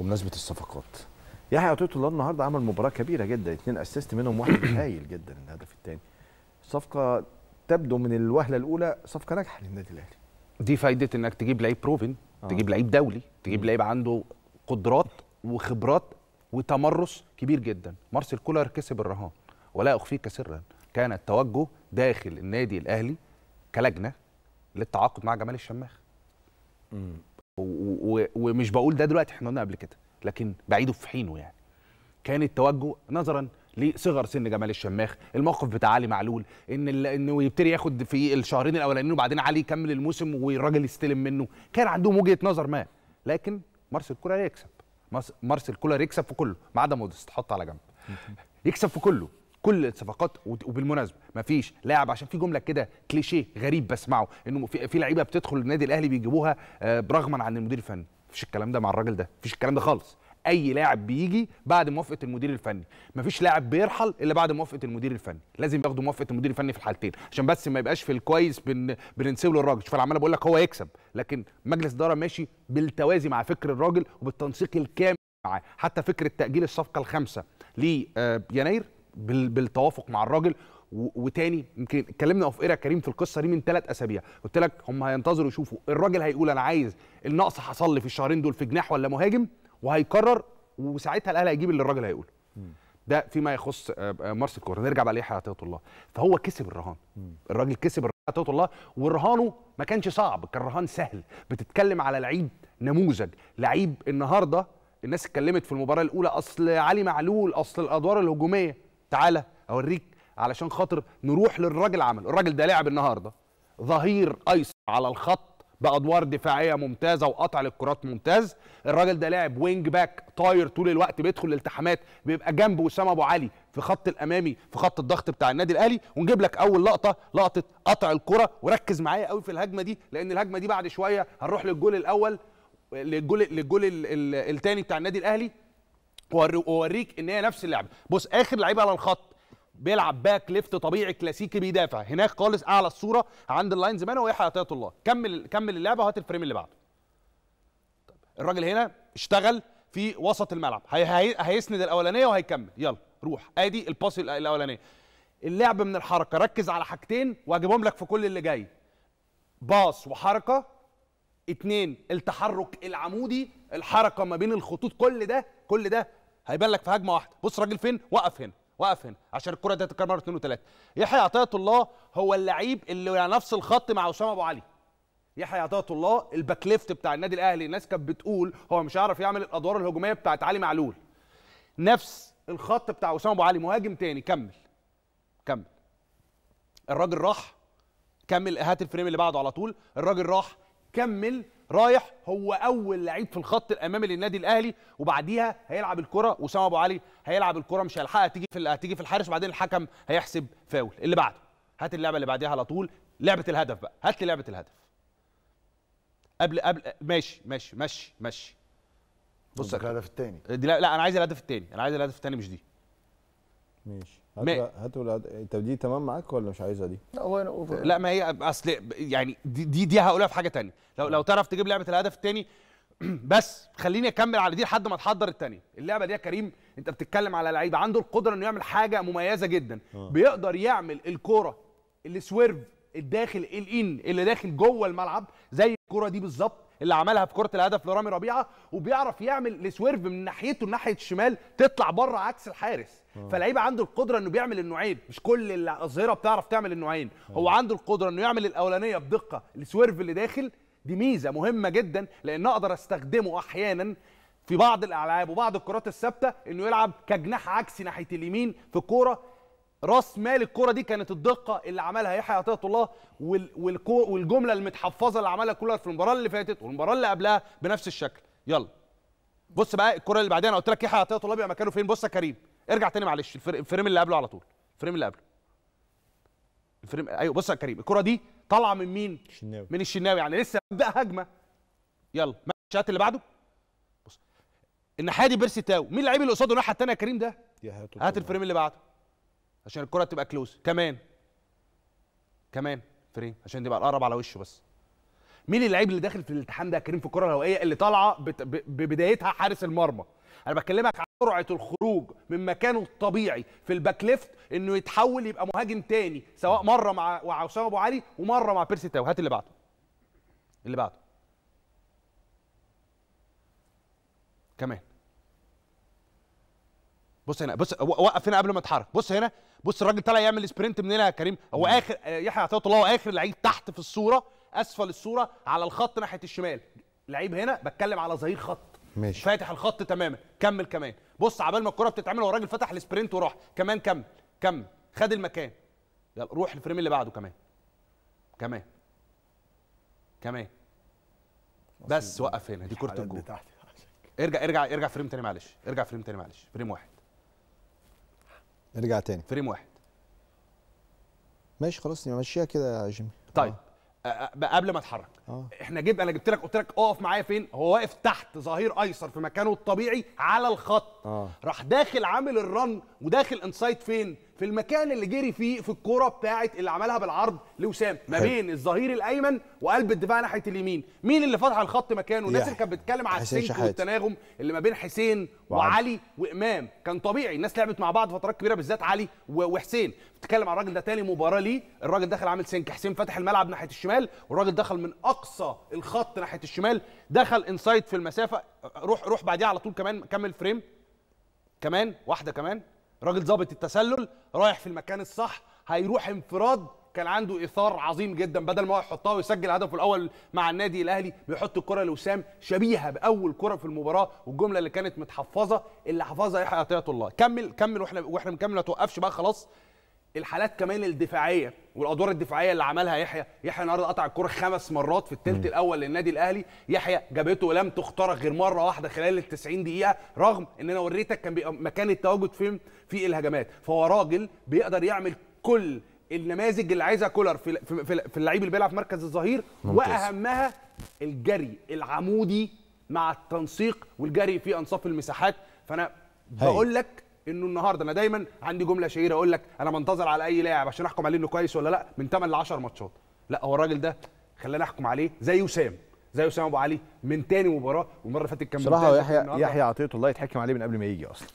بمناسبه الصفقات يحيى عطيه الله النهارده عمل مباراه كبيره جدا اثنين اسست منهم واحد هايل جدا الهدف الثاني صفقه تبدو من الوهله الاولى صفقه ناجحه للنادي الاهلي دي فايده انك تجيب لعيب بروفن آه. تجيب لعيب دولي تجيب لعيب عنده قدرات وخبرات وتمرس كبير جدا مارسيل كولر كسب الرهان ولا اخفيك سرا كان التوجه داخل النادي الاهلي كلجنه للتعاقد مع جمال الشماخ ومش بقول ده دلوقتي احنا قلنا قبل كده لكن بعيده في حينه يعني كان التوجه نظرا لصغر سن جمال الشماخ الموقف بتاع علي معلول ان انه يبتدي ياخد في الشهرين الاولانيين وبعدين علي يكمل الموسم والراجل يستلم منه كان عندهم وجهه نظر ما لكن مارسيل كولر يكسب مارسيل كولر يكسب في كله ما عدا مودست حط على جنب يكسب في كله كل الصفقات وبالمناسبه ما فيش لاعب عشان في جمله كده كليشيه غريب بسمعه انه في لعيبه بتدخل النادي الاهلي بيجيبوها آه، برغما عن المدير الفني مفيش الكلام ده مع الراجل ده مفيش الكلام ده خالص اي لاعب بيجي بعد موافقه المدير الفني مفيش لاعب بيرحل الا بعد موافقه المدير الفني لازم ياخدوا موافقه المدير الفني في الحالتين عشان بس ما يبقاش في الكويس بن... بننسيب للراجل شوف انا عمال بقول لك هو يكسب لكن مجلس اداره ماشي بالتوازي مع فكر الراجل وبالتنسيق الكامل معاه حتى فكره تاجيل الصفقه الخامسه ليناير آه، بالتوافق مع الراجل وتاني يمكن اتكلمنا اوف اير كريم في القصه دي من ثلاث اسابيع قلت لك هم هينتظروا يشوفوا الراجل هيقول انا عايز النقص حصل لي في الشهرين دول في جناح ولا مهاجم وهيكرر وساعتها الاهلي هيجيب اللي الراجل هيقوله ده فيما يخص آه، آه، مارس الكوره نرجع بقى ليه عطيه الله فهو كسب الرهان الراجل كسب عطيه الله ورهانه ما كانش صعب كان رهان سهل بتتكلم على لعيب نموذج لعيب النهارده الناس اتكلمت في المباراه الاولى اصل علي معلول اصل الادوار الهجوميه تعالى اوريك علشان خاطر نروح للراجل عمل الراجل ده لعب النهارده ظهير ايسر على الخط بادوار دفاعيه ممتازه وقطع للكرات ممتاز الراجل ده لاعب وينج باك طاير طول الوقت بيدخل الالتحامات بيبقى جنب وسام ابو علي في خط الامامي في خط الضغط بتاع النادي الاهلي ونجيب لك اول لقطه لقطه قطع الكره وركز معايا قوي في الهجمه دي لان الهجمه دي بعد شويه هنروح للجول الاول للجول للجول الثاني بتاع النادي الاهلي واوريك ان هي نفس اللعبه بص اخر لعيب على الخط بيلعب باك ليفت طبيعي كلاسيكي بيدافع هناك خالص اعلى الصوره عند اللاين زمان وهي حياه الله كمل كمل اللعبه وهات الفريم اللي بعده طيب، الراجل هنا اشتغل في وسط الملعب هي... هيسند الاولانيه وهيكمل يلا روح ادي الباس الاولانيه اللعب من الحركه ركز على حاجتين واجيبهم لك في كل اللي جاي باص وحركه اتنين التحرك العمودي الحركه ما بين الخطوط كل ده كل ده هيبان لك في هجمه واحده بص راجل فين وقف هنا وقف هنا عشان الكره دي تتكرر مره اثنين وثلاثه يحيى عطيه الله هو اللعيب اللي على نفس الخط مع اسامه ابو علي يحيى عطيه الله الباك ليفت بتاع النادي الاهلي الناس كانت بتقول هو مش هيعرف يعمل الادوار الهجوميه بتاعت علي معلول نفس الخط بتاع اسامه ابو علي مهاجم تاني كمل كمل الراجل راح كمل هات الفريم اللي بعده على طول الراجل راح كمل رايح هو اول لعيب في الخط الامامي للنادي الاهلي وبعديها هيلعب الكره وسام ابو علي هيلعب الكره مش هيلحقها تيجي في هتيجي في الحارس وبعدين الحكم هيحسب فاول اللي بعده هات اللعبه اللي بعديها على طول لعبه الهدف بقى هات لي لعبه الهدف قبل قبل ماشي ماشي ماشي ماشي بص الهدف الثاني لا, لا انا عايز الهدف الثاني انا عايز الهدف الثاني مش دي ماشي هاتوا طب دي تمام معاك ولا مش عايزها دي؟ لا هو اوفر لا ما هي اصل يعني دي دي, دي هقولها في حاجه ثانيه لو لو تعرف تجيب لعبه الهدف الثاني بس خليني اكمل على دي لحد ما تحضر الثانيه اللعبه دي يا كريم انت بتتكلم على لعيب عنده القدره انه يعمل حاجه مميزه جدا آه. بيقدر يعمل الكوره اللي سويرف الداخل الان اللي داخل جوه الملعب زي الكوره دي بالظبط اللي عملها في كره الهدف لرامي ربيعه وبيعرف يعمل السويرف من ناحيته ناحيه الشمال تطلع بره عكس الحارس آه. فاللعيب عنده القدره انه بيعمل النوعين مش كل الاظهره بتعرف تعمل النوعين آه. هو عنده القدره انه يعمل الاولانيه بدقه السويرف اللي داخل دي ميزه مهمه جدا لان اقدر استخدمه احيانا في بعض الالعاب وبعض الكرات الثابته انه يلعب كجناح عكسي ناحيه اليمين في كوره راس مال الكره دي كانت الدقه اللي عملها يحيى عطيه الله والجمله المتحفظه اللي عملها كولر في المباراه اللي فاتت والمباراه اللي قبلها بنفس الشكل يلا بص بقى الكره اللي بعدها انا قلت لك يحيى عطيه الله بيبقى مكانه فين بص يا كريم ارجع تاني معلش الفريم اللي قبله على طول الفريم اللي قبله الفريم ايوه بص يا كريم الكره دي طالعه من مين الشناوي. من الشناوي يعني لسه بدا هجمه يلا الشات اللي بعده بص الناحيه دي بيرسي تاو مين اللعيب اللي قصاده الناحيه الثانيه يا كريم ده هات الفريم اللي بعده عشان الكره تبقى كلوز كمان كمان فريم عشان تبقى الاقرب على وشه بس مين اللعيب اللي داخل في الالتحام ده كريم في الكره الهوائيه اللي طالعه ببدايتها حارس المرمى انا بكلمك عن سرعه الخروج من مكانه الطبيعي في الباك ليفت انه يتحول يبقى مهاجم تاني سواء مره مع اسامه ابو علي ومره مع بيرسي تاو هات اللي بعده اللي بعده كمان بص هنا بص وقف هنا قبل ما اتحرك بص هنا بص الراجل طالع يعمل سبرنت من هنا يا كريم هو اخر يحيى عطيه الله هو اخر لعيب تحت في الصوره اسفل الصوره على الخط ناحيه الشمال لعيب هنا بتكلم على ظهير خط ماشي فاتح الخط تماما كمل كمان بص عبال ما الكره بتتعمل هو الراجل فتح السبرنت وراح كمان كمل كمل خد المكان يلا روح الفريم اللي بعده كمان كمان كمان بس وقف هنا دي كره الجول ارجع ارجع ارجع فريم تاني معلش ارجع فريم تاني معلش فريم واحد نرجع تاني فريم واحد ماشي خلاص نمشيها كده يا جيمي طيب آه. آه. آه قبل ما اتحرك آه. احنا جبنا انا جبت لك قلت لك اقف معايا فين هو واقف تحت ظهير ايسر في مكانه الطبيعي على الخط آه. راح داخل عامل الرن وداخل انسايد فين في المكان اللي جري فيه في الكوره بتاعه اللي عملها بالعرض لوسام ما بين الظهير الايمن وقلب الدفاع ناحيه اليمين مين اللي فتح الخط مكانه الناس اللي كانت بتتكلم على السنك والتناغم اللي ما بين حسين وعلي وامام كان طبيعي الناس لعبت مع بعض فترات كبيره بالذات علي وحسين بتتكلم على الراجل ده تاني مباراه ليه الراجل دخل عامل سنك حسين فتح الملعب ناحيه الشمال والراجل دخل من اقصى الخط ناحيه الشمال دخل انسايد في المسافه روح روح بعديها على طول كمان كمل فريم كمان واحده كمان راجل ظابط التسلل رايح في المكان الصح هيروح انفراد كان عنده اثار عظيم جدا بدل ما هو يحطها ويسجل هدفه الاول مع النادي الاهلي بيحط الكره لوسام شبيهه باول كره في المباراه والجمله اللي كانت متحفظه اللي حفظها يحيى عطيه الله كمل كمل واحنا واحنا بنكمل ما توقفش بقى خلاص الحالات كمان الدفاعيه والادوار الدفاعيه اللي عملها يحيى يحيى النهارده قطع الكره خمس مرات في الثلث الاول للنادي الاهلي يحيى جابته ولم تخترق غير مره واحده خلال ال 90 دقيقه رغم ان انا وريتك كان مكان التواجد فين في الهجمات فهو راجل بيقدر يعمل كل النماذج اللي عايزها كولر في في اللعيب اللي بيلعب في مركز الظهير واهمها الجري العمودي مع التنسيق والجري في انصاف المساحات فانا بقول لك انه النهارده انا دايما عندي جمله شهيره اقول لك انا بنتظر على اي لاعب عشان احكم عليه انه كويس ولا لا من 8 ل 10 ماتشات لا هو الراجل ده خلاني احكم عليه زي وسام زي وسام ابو علي من تاني مباراه والمره اللي فاتت كان بصراحه يحيى يحيى عطيته الله يتحكم عليه من قبل ما يجي اصلا